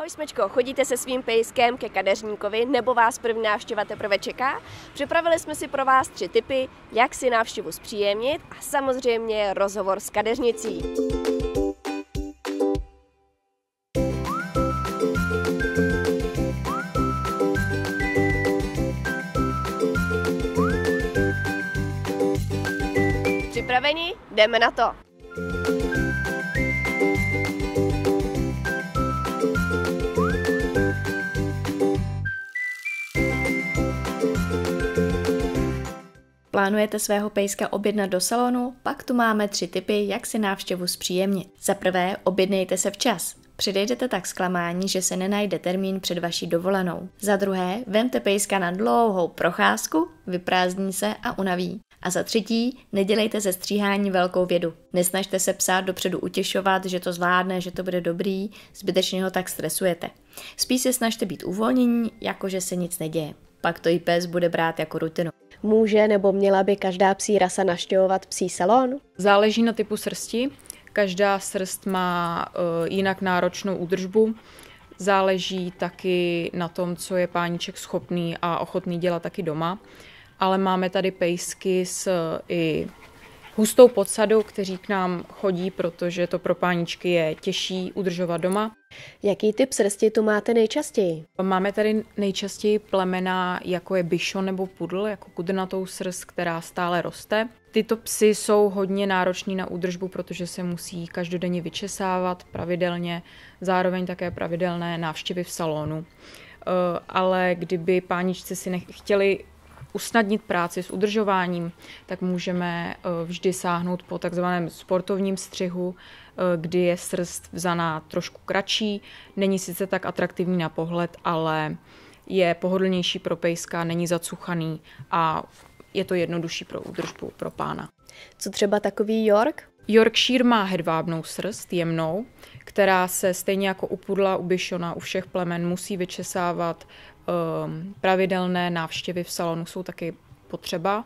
Ahoj Smečko, chodíte se svým pejskem ke kadeřníkovi nebo vás první návštěva teprve čeká? Připravili jsme si pro vás tři tipy, jak si návštěvu zpříjemnit a samozřejmě rozhovor s kadeřnicí. Připraveni? Jdeme na to! plánujete svého pejska objednat do salonu, pak tu máme tři tipy, jak si návštěvu zpříjemnit. Za prvé, objednejte se včas. Předejdete tak zklamání, že se nenajde termín před vaší dovolenou. Za druhé, vemte pejska na dlouhou procházku, vyprázdní se a unaví. A za třetí, nedělejte ze stříhání velkou vědu. Nesnažte se psát dopředu utěšovat, že to zvládne, že to bude dobrý, zbytečně ho tak stresujete. Spíš se snažte být uvolnění, jakože se nic neděje. Pak to i pes bude brát jako rutinu. Může nebo měla by každá psí rasa naštěvovat psí salon? Záleží na typu srsti. Každá srst má uh, jinak náročnou údržbu. Záleží taky na tom, co je páníček schopný a ochotný dělat taky doma. Ale máme tady pejsky s eh, i hustou podsadu, kteří k nám chodí, protože to pro páničky je těžší udržovat doma. Jaký typ srsti tu máte nejčastěji? Máme tady nejčastěji plemena, jako je bišon nebo pudl, jako kudrnatou srst, která stále roste. Tyto psy jsou hodně nároční na údržbu, protože se musí každodenně vyčesávat pravidelně, zároveň také pravidelné návštěvy v salonu eh, ale kdyby páničci si nechtěli usnadnit práci s udržováním, tak můžeme eh, vždy sáhnout po takzvaném sportovním střihu, eh, kdy je srst vzaná trošku kratší, není sice tak atraktivní na pohled, ale je pohodlnější pro pejska, není zacuchaný a je to jednodušší pro údržbu pro pána. Co třeba takový York? Yorkshire má hedvábnou srst, jemnou, která se stejně jako u pudla, u byšona, u všech plemen musí vyčesávat Ehm, pravidelné návštěvy v salonu jsou taky potřeba.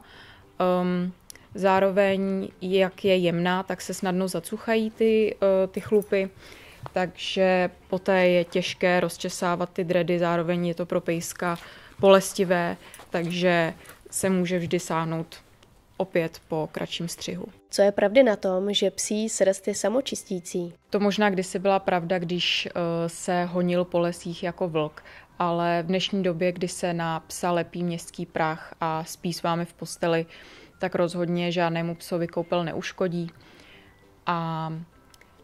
Ehm, zároveň, jak je jemná, tak se snadno zacuchají ty, eh, ty chlupy, takže poté je těžké rozčesávat ty dredy, zároveň je to pro pejska bolestivé, takže se může vždy sáhnout opět po kratším střihu. Co je pravdy na tom, že psí srst je samočistící? To možná kdysi byla pravda, když eh, se honil po lesích jako vlk, ale v dnešní době, kdy se na psa lepí městský prach a spí s vámi v posteli, tak rozhodně žádnému psovi koupel neuškodí. A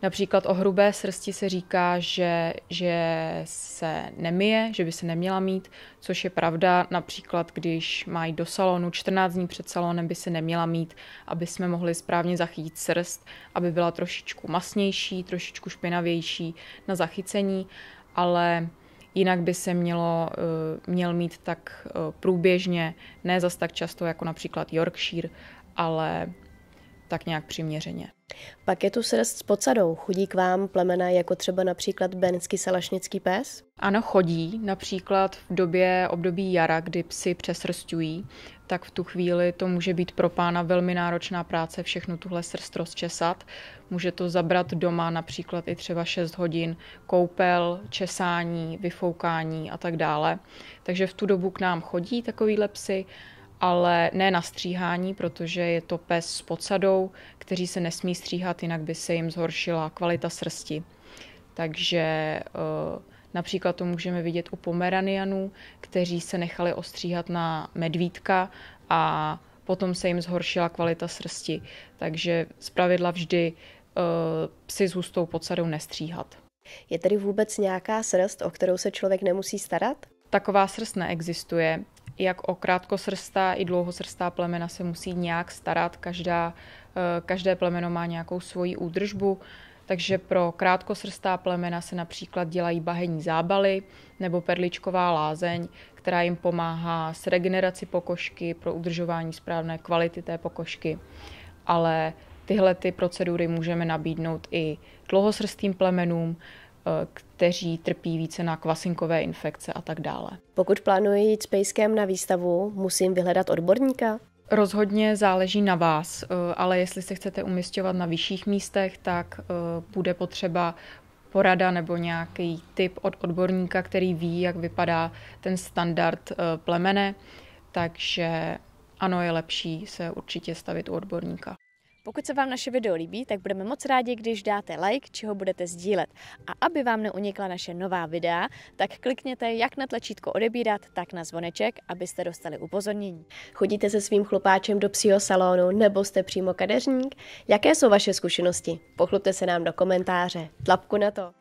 Například o hrubé srsti se říká, že, že se nemije, že by se neměla mít, což je pravda. Například, když mají do salonu 14 dní před salonem, by se neměla mít, aby jsme mohli správně zachytit srst, aby byla trošičku masnější, trošičku špinavější na zachycení, ale jinak by se mělo, eh, měl mít tak eh, průběžně, ne zas tak často jako například Yorkshire, ale tak nějak přiměřeně. Pak je tu srst s podsadou. Chodí k vám plemena jako třeba například benský salašnický pes? Ano, chodí. Například v době období jara, kdy psy přesrstují, tak v tu chvíli to může být pro pána velmi náročná práce všechnu tuhle srst rozčesat. Může to zabrat doma například i třeba 6 hodin, koupel, česání, vyfoukání a tak dále. Takže v tu dobu k nám chodí takovýhle psy ale ne na stříhání, protože je to pes s podsadou, kteří se nesmí stříhat, jinak by se jim zhoršila kvalita srsti. Takže eh, například to můžeme vidět u pomeranianů, kteří se nechali ostříhat na medvídka a potom se jim zhoršila kvalita srsti. Takže zpravidla vždy eh, psy s hustou podsadou nestříhat. Je tedy vůbec nějaká srst, o kterou se člověk nemusí starat? Taková srst neexistuje jak o krátkosrstá i dlouhosrstá plemena se musí nějak starat. Každá, eh, každé plemeno má nějakou svoji údržbu, takže pro krátkosrstá plemena se například dělají bahení zábaly nebo perličková lázeň, která jim pomáhá s regenerací pokožky, pro udržování správné kvality té pokožky. Ale tyhle ty procedury můžeme nabídnout i dlouhosrstým plemenům, Eh, kteří trpí více na kvasinkové infekce a tak dále. Pokud plánuji jít s pejskem na výstavu, musím vyhledat odborníka? Rozhodně záleží na vás, eh, ale jestli se chcete umistovat na vyšších místech, tak eh, bude potřeba porada nebo nějaký typ od odborníka, který ví, jak vypadá ten standard plemene, takže ano, je lepší se určitě stavit u odborníka. Pokud se vám naše video líbí, tak budeme moc rádi, když dáte like, či ho budete sdílet. A aby vám neunikla naše nová videa, tak klikněte jak na tlačítko odebírat, tak na zvoneček, abyste dostali upozornění. Chodíte se svým chlupáčem do psího salonu nebo jste přímo kadeřník? Jaké jsou vaše zkušenosti? Pochlupte se nám do komentáře. Tlapku na to!